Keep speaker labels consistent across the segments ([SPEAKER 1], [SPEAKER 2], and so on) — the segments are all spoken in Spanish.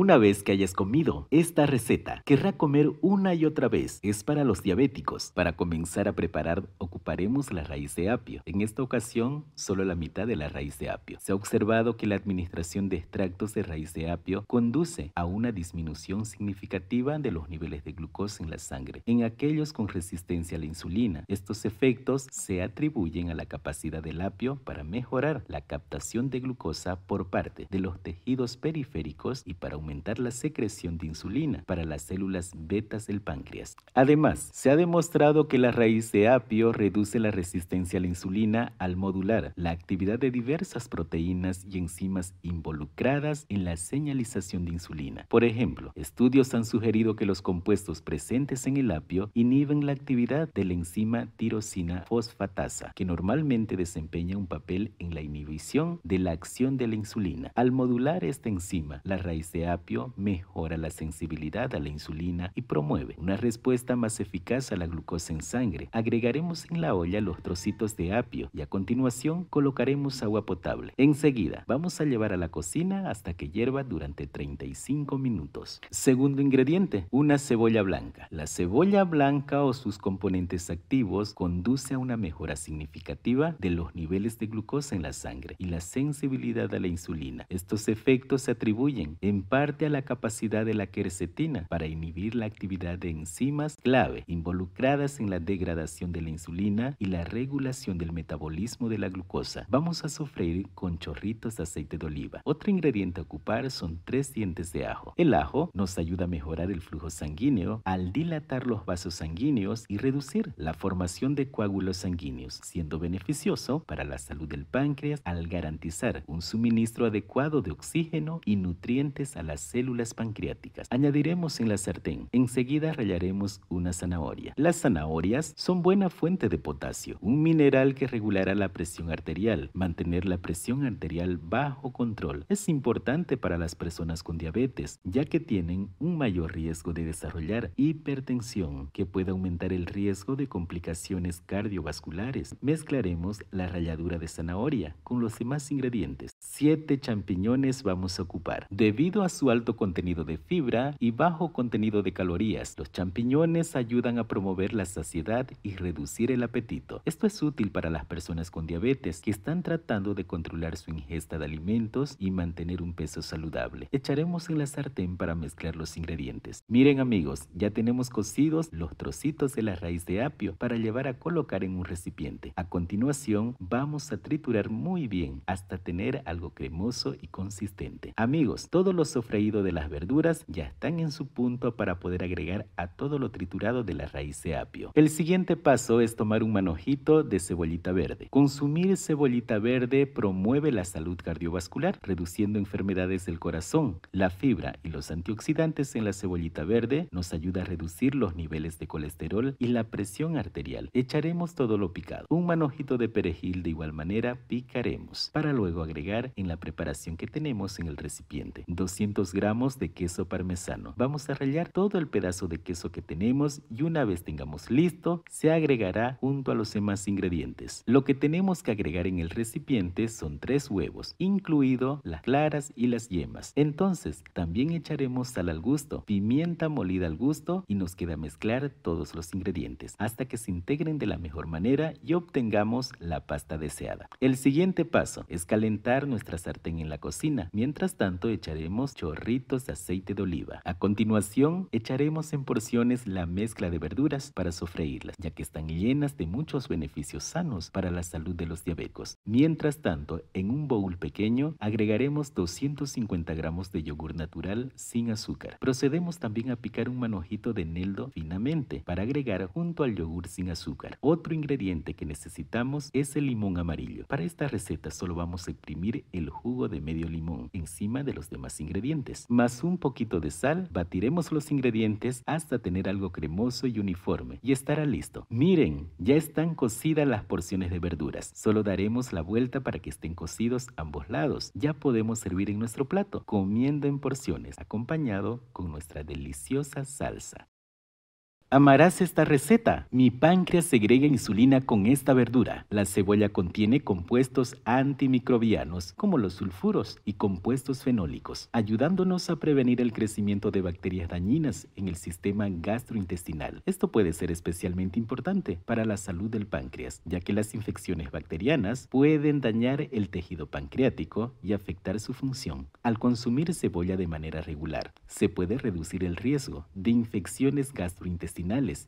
[SPEAKER 1] Una vez que hayas comido esta receta, querrá comer una y otra vez. Es para los diabéticos. Para comenzar a preparar ocuparemos la raíz de apio. En esta ocasión, solo la mitad de la raíz de apio. Se ha observado que la administración de extractos de raíz de apio conduce a una disminución significativa de los niveles de glucosa en la sangre en aquellos con resistencia a la insulina. Estos efectos se atribuyen a la capacidad del apio para mejorar la captación de glucosa por parte de los tejidos periféricos y para la secreción de insulina para las células betas del páncreas. Además, se ha demostrado que la raíz de apio reduce la resistencia a la insulina al modular la actividad de diversas proteínas y enzimas involucradas en la señalización de insulina. Por ejemplo, estudios han sugerido que los compuestos presentes en el apio inhiben la actividad de la enzima tirosina fosfatasa, que normalmente desempeña un papel en la inhibición de la acción de la insulina. Al modular esta enzima, la raíz de apio mejora la sensibilidad a la insulina y promueve una respuesta más eficaz a la glucosa en sangre. Agregaremos en la olla los trocitos de apio y a continuación colocaremos agua potable. Enseguida vamos a llevar a la cocina hasta que hierva durante 35 minutos. Segundo ingrediente, una cebolla blanca. La cebolla blanca o sus componentes activos conduce a una mejora significativa de los niveles de glucosa en la sangre y la sensibilidad a la insulina. Estos efectos se atribuyen en parte parte a la capacidad de la quercetina para inhibir la actividad de enzimas clave involucradas en la degradación de la insulina y la regulación del metabolismo de la glucosa. Vamos a sofreír con chorritos de aceite de oliva. Otro ingrediente a ocupar son tres dientes de ajo. El ajo nos ayuda a mejorar el flujo sanguíneo al dilatar los vasos sanguíneos y reducir la formación de coágulos sanguíneos, siendo beneficioso para la salud del páncreas al garantizar un suministro adecuado de oxígeno y nutrientes a las células pancreáticas. Añadiremos en la sartén. Enseguida rallaremos una zanahoria. Las zanahorias son buena fuente de potasio, un mineral que regulará la presión arterial. Mantener la presión arterial bajo control es importante para las personas con diabetes, ya que tienen un mayor riesgo de desarrollar hipertensión, que puede aumentar el riesgo de complicaciones cardiovasculares. Mezclaremos la ralladura de zanahoria con los demás ingredientes. Siete champiñones vamos a ocupar. Debido a su alto contenido de fibra y bajo contenido de calorías. Los champiñones ayudan a promover la saciedad y reducir el apetito. Esto es útil para las personas con diabetes que están tratando de controlar su ingesta de alimentos y mantener un peso saludable. Echaremos en la sartén para mezclar los ingredientes. Miren amigos, ya tenemos cocidos los trocitos de la raíz de apio para llevar a colocar en un recipiente. A continuación vamos a triturar muy bien hasta tener algo cremoso y consistente. Amigos, todos los freído de las verduras ya están en su punto para poder agregar a todo lo triturado de la raíz de apio. El siguiente paso es tomar un manojito de cebollita verde. Consumir cebollita verde promueve la salud cardiovascular, reduciendo enfermedades del corazón. La fibra y los antioxidantes en la cebollita verde nos ayuda a reducir los niveles de colesterol y la presión arterial. Echaremos todo lo picado. Un manojito de perejil de igual manera picaremos para luego agregar en la preparación que tenemos en el recipiente. 200 gramos de queso parmesano. Vamos a rallar todo el pedazo de queso que tenemos y una vez tengamos listo, se agregará junto a los demás ingredientes. Lo que tenemos que agregar en el recipiente son tres huevos, incluido las claras y las yemas. Entonces, también echaremos sal al gusto, pimienta molida al gusto y nos queda mezclar todos los ingredientes hasta que se integren de la mejor manera y obtengamos la pasta deseada. El siguiente paso es calentar nuestra sartén en la cocina. Mientras tanto, echaremos ritos de aceite de oliva. A continuación, echaremos en porciones la mezcla de verduras para sofreírlas, ya que están llenas de muchos beneficios sanos para la salud de los diabéticos. Mientras tanto, en un bowl pequeño, agregaremos 250 gramos de yogur natural sin azúcar. Procedemos también a picar un manojito de neldo finamente para agregar junto al yogur sin azúcar. Otro ingrediente que necesitamos es el limón amarillo. Para esta receta solo vamos a imprimir el jugo de medio limón encima de los demás ingredientes más un poquito de sal, batiremos los ingredientes hasta tener algo cremoso y uniforme y estará listo. Miren, ya están cocidas las porciones de verduras, solo daremos la vuelta para que estén cocidos ambos lados. Ya podemos servir en nuestro plato, comiendo en porciones, acompañado con nuestra deliciosa salsa. Amarás esta receta. Mi páncreas segrega insulina con esta verdura. La cebolla contiene compuestos antimicrobianos como los sulfuros y compuestos fenólicos, ayudándonos a prevenir el crecimiento de bacterias dañinas en el sistema gastrointestinal. Esto puede ser especialmente importante para la salud del páncreas, ya que las infecciones bacterianas pueden dañar el tejido pancreático y afectar su función. Al consumir cebolla de manera regular, se puede reducir el riesgo de infecciones gastrointestinales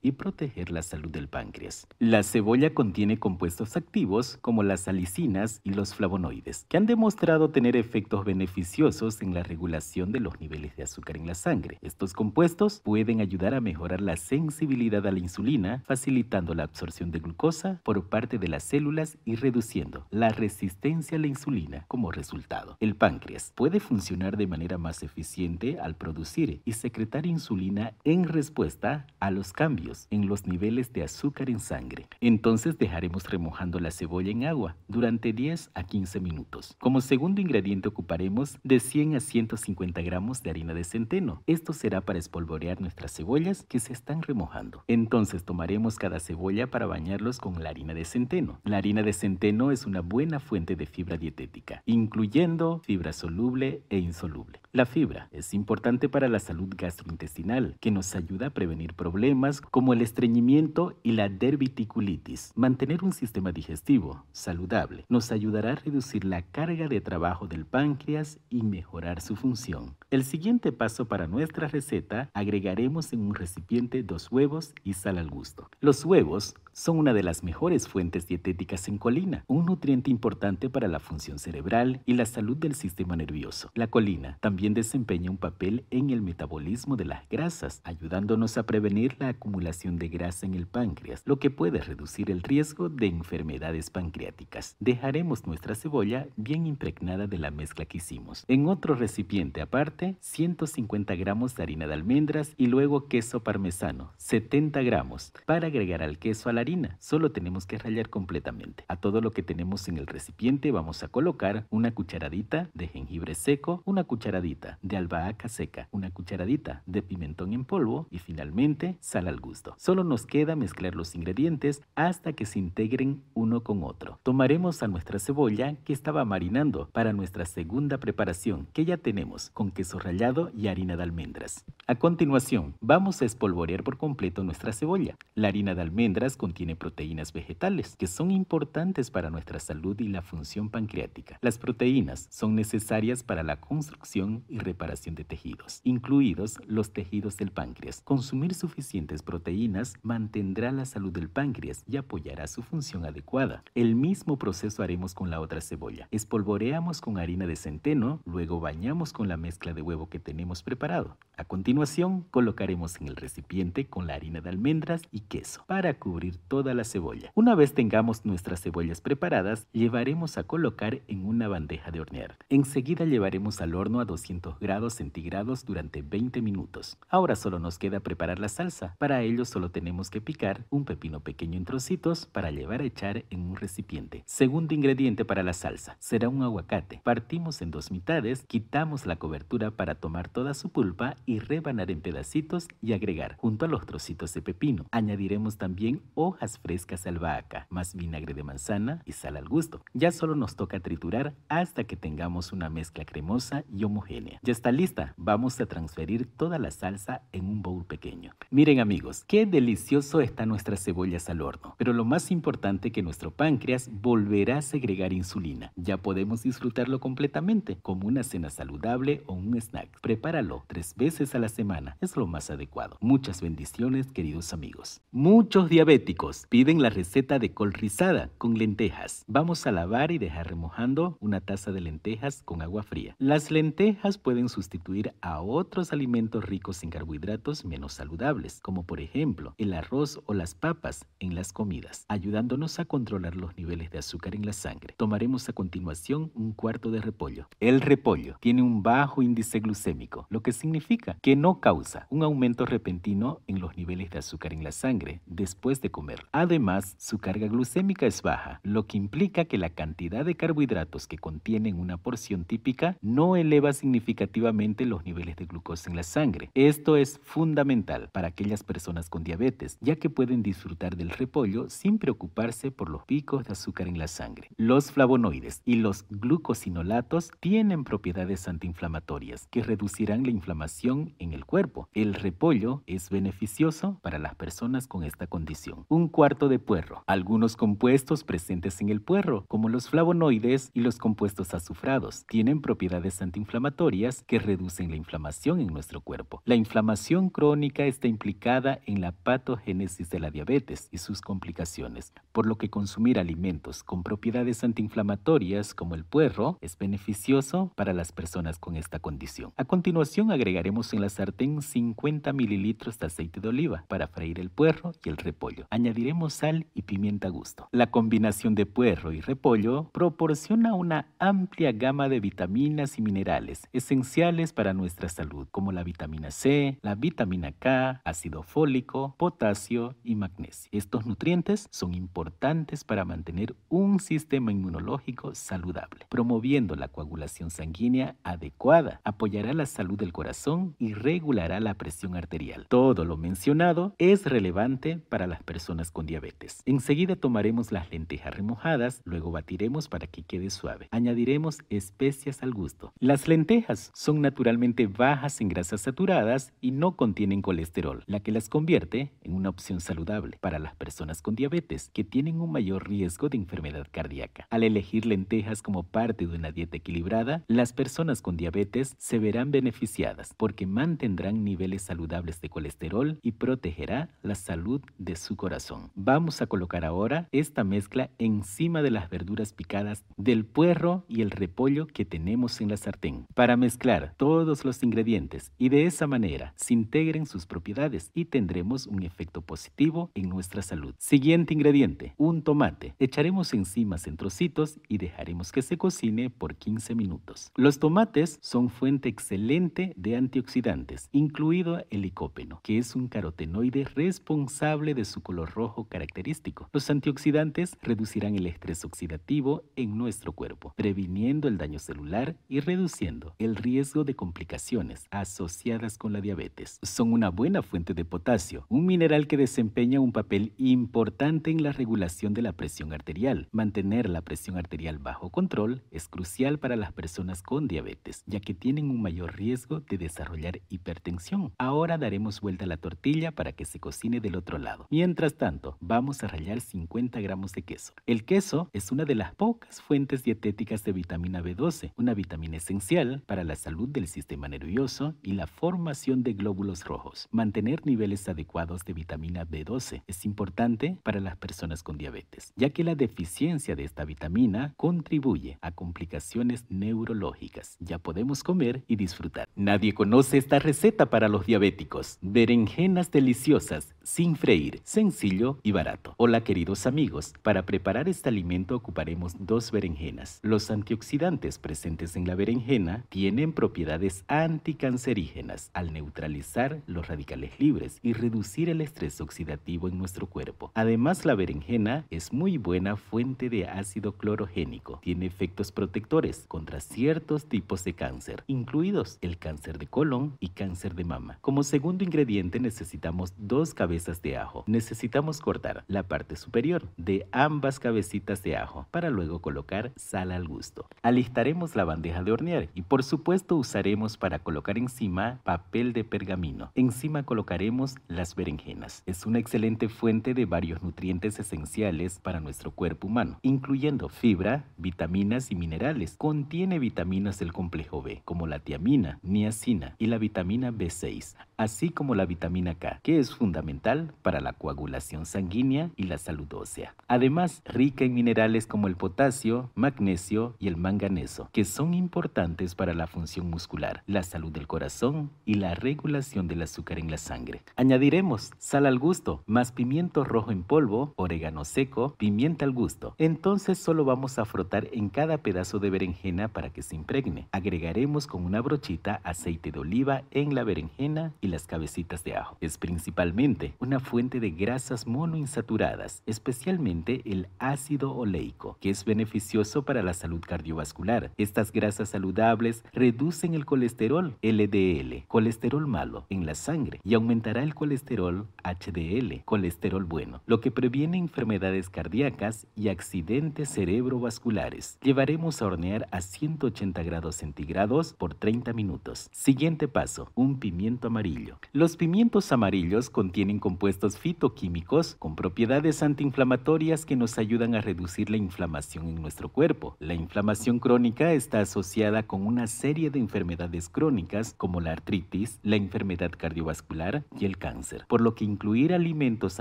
[SPEAKER 1] y proteger la salud del páncreas. La cebolla contiene compuestos activos como las alicinas y los flavonoides, que han demostrado tener efectos beneficiosos en la regulación de los niveles de azúcar en la sangre. Estos compuestos pueden ayudar a mejorar la sensibilidad a la insulina, facilitando la absorción de glucosa por parte de las células y reduciendo la resistencia a la insulina como resultado. El páncreas puede funcionar de manera más eficiente al producir y secretar insulina en respuesta a los los cambios en los niveles de azúcar en sangre. Entonces dejaremos remojando la cebolla en agua durante 10 a 15 minutos. Como segundo ingrediente ocuparemos de 100 a 150 gramos de harina de centeno. Esto será para espolvorear nuestras cebollas que se están remojando. Entonces tomaremos cada cebolla para bañarlos con la harina de centeno. La harina de centeno es una buena fuente de fibra dietética, incluyendo fibra soluble e insoluble. La fibra es importante para la salud gastrointestinal, que nos ayuda a prevenir problemas como el estreñimiento y la derbiticulitis. Mantener un sistema digestivo saludable nos ayudará a reducir la carga de trabajo del páncreas y mejorar su función. El siguiente paso para nuestra receta agregaremos en un recipiente dos huevos y sal al gusto. Los huevos son una de las mejores fuentes dietéticas en colina, un nutriente importante para la función cerebral y la salud del sistema nervioso. La colina también desempeña un papel en el metabolismo de las grasas, ayudándonos a prevenir la acumulación de grasa en el páncreas, lo que puede reducir el riesgo de enfermedades pancreáticas. Dejaremos nuestra cebolla bien impregnada de la mezcla que hicimos. En otro recipiente aparte, 150 gramos de harina de almendras y luego queso parmesano, 70 gramos, para agregar al queso a la harina, solo tenemos que rallar completamente. A todo lo que tenemos en el recipiente vamos a colocar una cucharadita de jengibre seco, una cucharadita de albahaca seca, una cucharadita de pimentón en polvo y finalmente sal al gusto. Solo nos queda mezclar los ingredientes hasta que se integren uno con otro. Tomaremos a nuestra cebolla que estaba marinando para nuestra segunda preparación que ya tenemos con queso rallado y harina de almendras. A continuación, vamos a espolvorear por completo nuestra cebolla. La harina de almendras con tiene proteínas vegetales, que son importantes para nuestra salud y la función pancreática. Las proteínas son necesarias para la construcción y reparación de tejidos, incluidos los tejidos del páncreas. Consumir suficientes proteínas mantendrá la salud del páncreas y apoyará su función adecuada. El mismo proceso haremos con la otra cebolla. Espolvoreamos con harina de centeno, luego bañamos con la mezcla de huevo que tenemos preparado. A continuación, colocaremos en el recipiente con la harina de almendras y queso para cubrir toda la cebolla. Una vez tengamos nuestras cebollas preparadas, llevaremos a colocar en una bandeja de hornear. Enseguida llevaremos al horno a 200 grados centígrados durante 20 minutos. Ahora solo nos queda preparar la salsa. Para ello solo tenemos que picar un pepino pequeño en trocitos para llevar a echar en un recipiente. Segundo ingrediente para la salsa será un aguacate. Partimos en dos mitades, quitamos la cobertura para tomar toda su pulpa y rebanar en pedacitos y agregar junto a los trocitos de pepino. Añadiremos también o hojas frescas albahaca, más vinagre de manzana y sal al gusto. Ya solo nos toca triturar hasta que tengamos una mezcla cremosa y homogénea. Ya está lista, vamos a transferir toda la salsa en un bowl pequeño. Miren amigos, qué delicioso está nuestra cebolla al horno, pero lo más importante que nuestro páncreas volverá a segregar insulina. Ya podemos disfrutarlo completamente, como una cena saludable o un snack. Prepáralo tres veces a la semana, es lo más adecuado. Muchas bendiciones queridos amigos. Muchos diabéticos piden la receta de col rizada con lentejas. Vamos a lavar y dejar remojando una taza de lentejas con agua fría. Las lentejas pueden sustituir a otros alimentos ricos en carbohidratos menos saludables, como por ejemplo el arroz o las papas en las comidas, ayudándonos a controlar los niveles de azúcar en la sangre. Tomaremos a continuación un cuarto de repollo. El repollo tiene un bajo índice glucémico, lo que significa que no causa un aumento repentino en los niveles de azúcar en la sangre después de comer Además, su carga glucémica es baja, lo que implica que la cantidad de carbohidratos que contienen una porción típica no eleva significativamente los niveles de glucosa en la sangre. Esto es fundamental para aquellas personas con diabetes, ya que pueden disfrutar del repollo sin preocuparse por los picos de azúcar en la sangre. Los flavonoides y los glucosinolatos tienen propiedades antiinflamatorias que reducirán la inflamación en el cuerpo. El repollo es beneficioso para las personas con esta condición un cuarto de puerro. Algunos compuestos presentes en el puerro, como los flavonoides y los compuestos azufrados, tienen propiedades antiinflamatorias que reducen la inflamación en nuestro cuerpo. La inflamación crónica está implicada en la patogénesis de la diabetes y sus complicaciones, por lo que consumir alimentos con propiedades antiinflamatorias como el puerro es beneficioso para las personas con esta condición. A continuación agregaremos en la sartén 50 mililitros de aceite de oliva para freír el puerro y el repollo añadiremos sal y pimienta a gusto. La combinación de puerro y repollo proporciona una amplia gama de vitaminas y minerales esenciales para nuestra salud, como la vitamina C, la vitamina K, ácido fólico, potasio y magnesio. Estos nutrientes son importantes para mantener un sistema inmunológico saludable, promoviendo la coagulación sanguínea adecuada, apoyará la salud del corazón y regulará la presión arterial. Todo lo mencionado es relevante para las personas con diabetes. Enseguida tomaremos las lentejas remojadas, luego batiremos para que quede suave. Añadiremos especias al gusto. Las lentejas son naturalmente bajas en grasas saturadas y no contienen colesterol, la que las convierte en una opción saludable para las personas con diabetes que tienen un mayor riesgo de enfermedad cardíaca. Al elegir lentejas como parte de una dieta equilibrada, las personas con diabetes se verán beneficiadas porque mantendrán niveles saludables de colesterol y protegerá la salud de su corazón. Vamos a colocar ahora esta mezcla encima de las verduras picadas del puerro y el repollo que tenemos en la sartén para mezclar todos los ingredientes y de esa manera se integren sus propiedades y tendremos un efecto positivo en nuestra salud. Siguiente ingrediente, un tomate. Echaremos encima en trocitos y dejaremos que se cocine por 15 minutos. Los tomates son fuente excelente de antioxidantes, incluido el licopeno, que es un carotenoide responsable de su color rojo característico. Los antioxidantes reducirán el estrés oxidativo en nuestro cuerpo, previniendo el daño celular y reduciendo el riesgo de complicaciones asociadas con la diabetes. Son una buena fuente de potasio, un mineral que desempeña un papel importante en la regulación de la presión arterial. Mantener la presión arterial bajo control es crucial para las personas con diabetes, ya que tienen un mayor riesgo de desarrollar hipertensión. Ahora daremos vuelta a la tortilla para que se cocine del otro lado. Mientras tanto, vamos a rallar 50 gramos de queso. El queso es una de las pocas fuentes dietéticas de vitamina B12, una vitamina esencial para la salud del sistema nervioso y la formación de glóbulos rojos. Mantener niveles adecuados de vitamina B12 es importante para las personas con diabetes, ya que la deficiencia de esta vitamina contribuye a complicaciones neurológicas. Ya podemos comer y disfrutar. Nadie conoce esta receta para los diabéticos. Berenjenas deliciosas, sin freír, sencillo y barato. Hola queridos amigos, para preparar este alimento ocuparemos dos berenjenas. Los antioxidantes presentes en la berenjena tienen propiedades anticancerígenas al neutralizar los radicales libres y reducir el estrés oxidativo en nuestro cuerpo. Además la berenjena es muy buena fuente de ácido clorogénico. Tiene efectos protectores contra ciertos tipos de cáncer, incluidos el cáncer de colon y cáncer de mama. Como segundo ingrediente necesitamos dos cabezas de ajo. Necesitamos Vamos a cortar la parte superior de ambas cabecitas de ajo para luego colocar sal al gusto. Alistaremos la bandeja de hornear y por supuesto usaremos para colocar encima papel de pergamino. Encima colocaremos las berenjenas. Es una excelente fuente de varios nutrientes esenciales para nuestro cuerpo humano, incluyendo fibra, vitaminas y minerales. Contiene vitaminas del complejo B, como la tiamina, niacina y la vitamina B6, así como la vitamina K, que es fundamental para la coagulación sanguínea y la salud ósea. Además, rica en minerales como el potasio, magnesio y el manganeso, que son importantes para la función muscular, la salud del corazón y la regulación del azúcar en la sangre. Añadiremos sal al gusto, más pimiento rojo en polvo, orégano seco, pimienta al gusto. Entonces solo vamos a frotar en cada pedazo de berenjena para que se impregne. Agregaremos con una brochita aceite de oliva en la berenjena y las cabecitas de ajo. Es principalmente una fuente de grasas monoinsaturadas, especialmente el ácido oleico, que es beneficioso para la salud cardiovascular. Estas grasas saludables reducen el colesterol LDL, colesterol malo, en la sangre y aumentará el colesterol HDL, colesterol bueno, lo que previene enfermedades cardíacas y accidentes cerebrovasculares. Llevaremos a hornear a 180 grados centígrados por 30 minutos. Siguiente paso, un pimiento amarillo. Los pimientos amarillos contienen compuestos fitoquímicos con propiedades antiinflamatorias que nos ayudan a reducir la inflamación en nuestro cuerpo. La inflamación crónica está asociada con una serie de enfermedades crónicas como la artritis, la enfermedad cardiovascular y el cáncer, por lo que incluir alimentos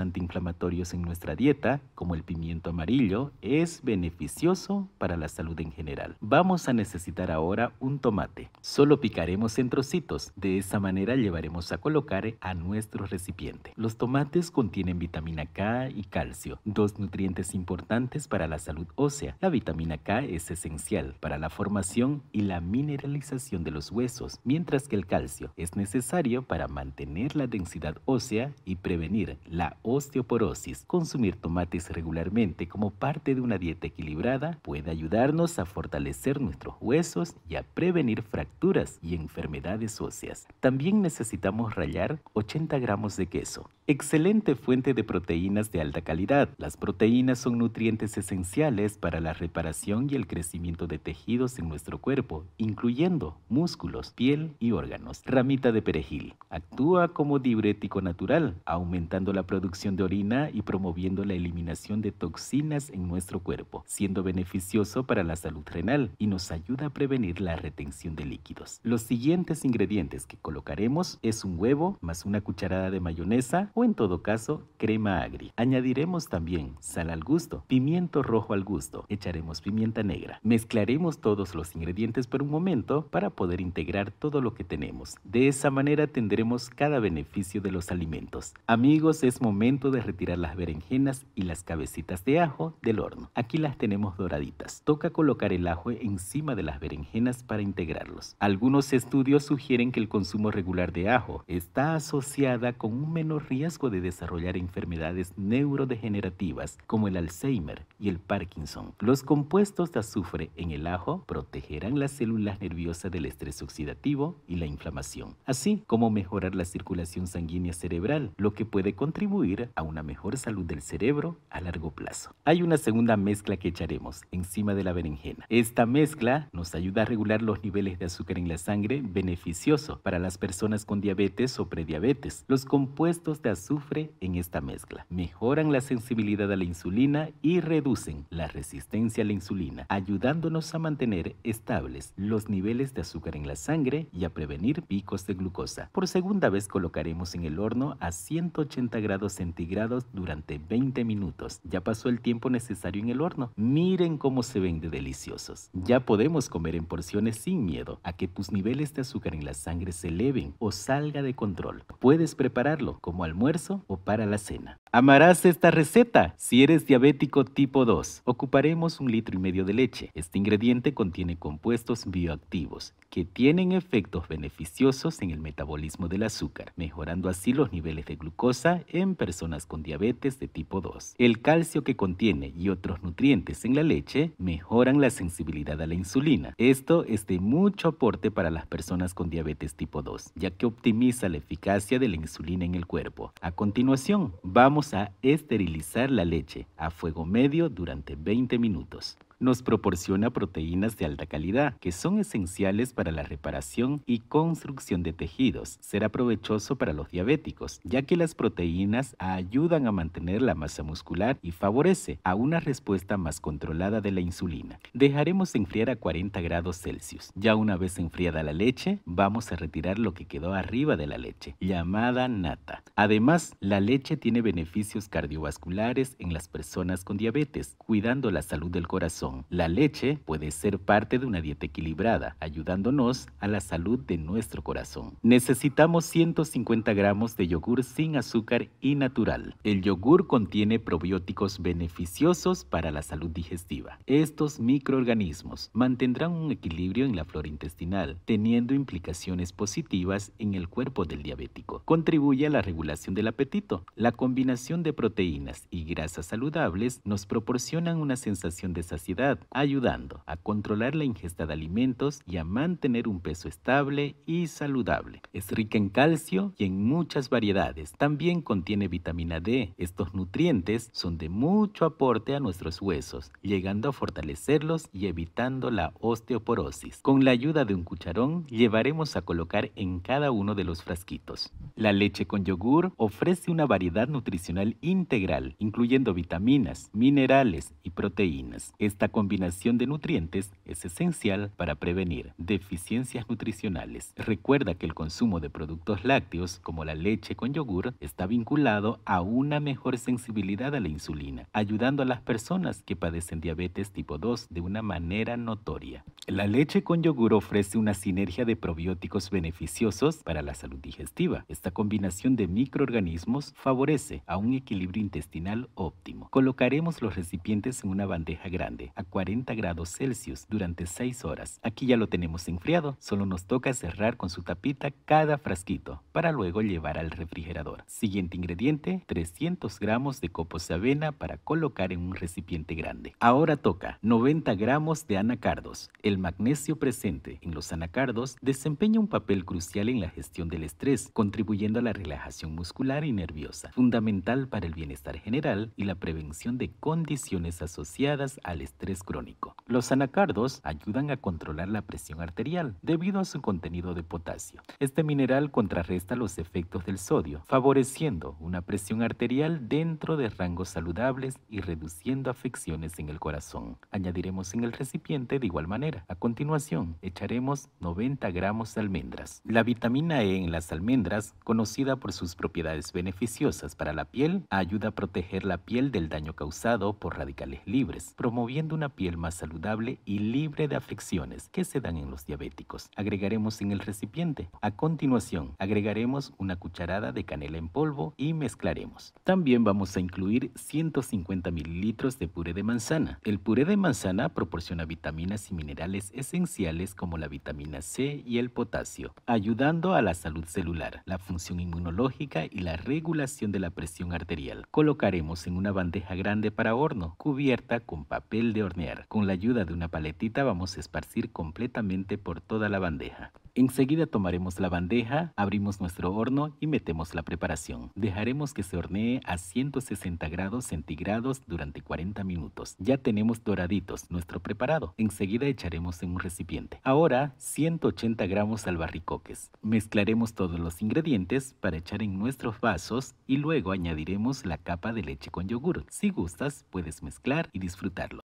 [SPEAKER 1] antiinflamatorios en nuestra dieta, como el pimiento amarillo, es beneficioso para la salud en general. Vamos a necesitar ahora un tomate. Solo picaremos en trocitos, de esa manera llevaremos a colocar a nuestro recipiente. Los tomates contienen vitamina K y calcio, dos nutrientes importantes para la salud ósea. La vitamina K es esencial para la formación y la mineralización de los huesos, mientras que el calcio es necesario para mantener la densidad ósea y prevenir la osteoporosis. Consumir tomates regularmente como parte de una dieta equilibrada puede ayudarnos a fortalecer nuestros huesos y a prevenir fracturas y enfermedades óseas. También necesitamos a rallar 80 gramos de queso. Excelente fuente de proteínas de alta calidad. Las proteínas son nutrientes esenciales para la reparación y el crecimiento de tejidos en nuestro cuerpo, incluyendo músculos, piel y órganos. Ramita de perejil. Actúa como diurético natural, aumentando la producción de orina y promoviendo la eliminación de toxinas en nuestro cuerpo, siendo beneficioso para la salud renal y nos ayuda a prevenir la retención de líquidos. Los siguientes ingredientes que colocaremos es un huevo más una cucharada de mayonesa o en todo caso crema agria. Añadiremos también sal al gusto, pimiento rojo al gusto, echaremos pimienta negra. Mezclaremos todos los ingredientes por un momento para poder integrar todo lo que tenemos. De esa manera tendremos cada beneficio de los alimentos. Amigos, es momento de retirar las berenjenas y las cabecitas de ajo del horno. Aquí las tenemos doraditas. Toca colocar el ajo encima de las berenjenas para integrarlos. Algunos estudios sugieren que el consumo regular de ajo está asociada con un menor riesgo de desarrollar enfermedades neurodegenerativas como el Alzheimer y el Parkinson. Los compuestos de azufre en el ajo protegerán las células nerviosas del estrés oxidativo y la inflamación, así como mejorar la circulación sanguínea cerebral, lo que puede contribuir a una mejor salud del cerebro a largo plazo. Hay una segunda mezcla que echaremos encima de la berenjena. Esta mezcla nos ayuda a regular los niveles de azúcar en la sangre beneficioso para las personas con diabetes diabetes o prediabetes. Los compuestos de azufre en esta mezcla mejoran la sensibilidad a la insulina y reducen la resistencia a la insulina, ayudándonos a mantener estables los niveles de azúcar en la sangre y a prevenir picos de glucosa. Por segunda vez colocaremos en el horno a 180 grados centígrados durante 20 minutos. Ya pasó el tiempo necesario en el horno. Miren cómo se ven de deliciosos. Ya podemos comer en porciones sin miedo a que tus niveles de azúcar en la sangre se eleven o salgan de control. Puedes prepararlo como almuerzo o para la cena. Amarás esta receta si eres diabético tipo 2. Ocuparemos un litro y medio de leche. Este ingrediente contiene compuestos bioactivos que tienen efectos beneficiosos en el metabolismo del azúcar, mejorando así los niveles de glucosa en personas con diabetes de tipo 2. El calcio que contiene y otros nutrientes en la leche mejoran la sensibilidad a la insulina. Esto es de mucho aporte para las personas con diabetes tipo 2, ya que optimiza la eficacia de la insulina en el cuerpo. A continuación, vamos a esterilizar la leche a fuego medio durante 20 minutos nos proporciona proteínas de alta calidad que son esenciales para la reparación y construcción de tejidos. Será provechoso para los diabéticos, ya que las proteínas ayudan a mantener la masa muscular y favorece a una respuesta más controlada de la insulina. Dejaremos enfriar a 40 grados Celsius. Ya una vez enfriada la leche, vamos a retirar lo que quedó arriba de la leche, llamada nata. Además, la leche tiene beneficios cardiovasculares en las personas con diabetes, cuidando la salud del corazón la leche puede ser parte de una dieta equilibrada, ayudándonos a la salud de nuestro corazón. Necesitamos 150 gramos de yogur sin azúcar y natural. El yogur contiene probióticos beneficiosos para la salud digestiva. Estos microorganismos mantendrán un equilibrio en la flora intestinal, teniendo implicaciones positivas en el cuerpo del diabético. Contribuye a la regulación del apetito. La combinación de proteínas y grasas saludables nos proporcionan una sensación de saciedad ayudando a controlar la ingesta de alimentos y a mantener un peso estable y saludable. Es rica en calcio y en muchas variedades. También contiene vitamina D. Estos nutrientes son de mucho aporte a nuestros huesos, llegando a fortalecerlos y evitando la osteoporosis. Con la ayuda de un cucharón, llevaremos a colocar en cada uno de los frasquitos. La leche con yogur ofrece una variedad nutricional integral, incluyendo vitaminas, minerales y proteínas. Esta combinación de nutrientes es esencial para prevenir deficiencias nutricionales. Recuerda que el consumo de productos lácteos, como la leche con yogur, está vinculado a una mejor sensibilidad a la insulina, ayudando a las personas que padecen diabetes tipo 2 de una manera notoria. La leche con yogur ofrece una sinergia de probióticos beneficiosos para la salud digestiva. Esta combinación de microorganismos favorece a un equilibrio intestinal óptimo. Colocaremos los recipientes en una bandeja grande a 40 grados Celsius durante 6 horas. Aquí ya lo tenemos enfriado, solo nos toca cerrar con su tapita cada frasquito para luego llevar al refrigerador. Siguiente ingrediente, 300 gramos de copos de avena para colocar en un recipiente grande. Ahora toca 90 gramos de anacardos. El magnesio presente en los anacardos desempeña un papel crucial en la gestión del estrés, contribuyendo a la relajación muscular y nerviosa, fundamental para el bienestar general y la prevención de condiciones asociadas al estrés estrés crónico. Los anacardos ayudan a controlar la presión arterial debido a su contenido de potasio. Este mineral contrarresta los efectos del sodio, favoreciendo una presión arterial dentro de rangos saludables y reduciendo afecciones en el corazón. Añadiremos en el recipiente de igual manera. A continuación, echaremos 90 gramos de almendras. La vitamina E en las almendras, conocida por sus propiedades beneficiosas para la piel, ayuda a proteger la piel del daño causado por radicales libres, promoviendo una piel más saludable y libre de afecciones que se dan en los diabéticos. Agregaremos en el recipiente. A continuación, agregaremos una cucharada de canela en polvo y mezclaremos. También vamos a incluir 150 mililitros de puré de manzana. El puré de manzana proporciona vitaminas y minerales esenciales como la vitamina C y el potasio, ayudando a la salud celular, la función inmunológica y la regulación de la presión arterial. Colocaremos en una bandeja grande para horno, cubierta con papel de hornear. Con la ayuda de una paletita vamos a esparcir completamente por toda la bandeja. Enseguida tomaremos la bandeja, abrimos nuestro horno y metemos la preparación. Dejaremos que se hornee a 160 grados centígrados durante 40 minutos. Ya tenemos doraditos nuestro preparado. Enseguida echaremos en un recipiente. Ahora 180 gramos albarricoques. Mezclaremos todos los ingredientes para echar en nuestros vasos y luego añadiremos la capa de leche con yogur. Si gustas, puedes mezclar y disfrutarlo.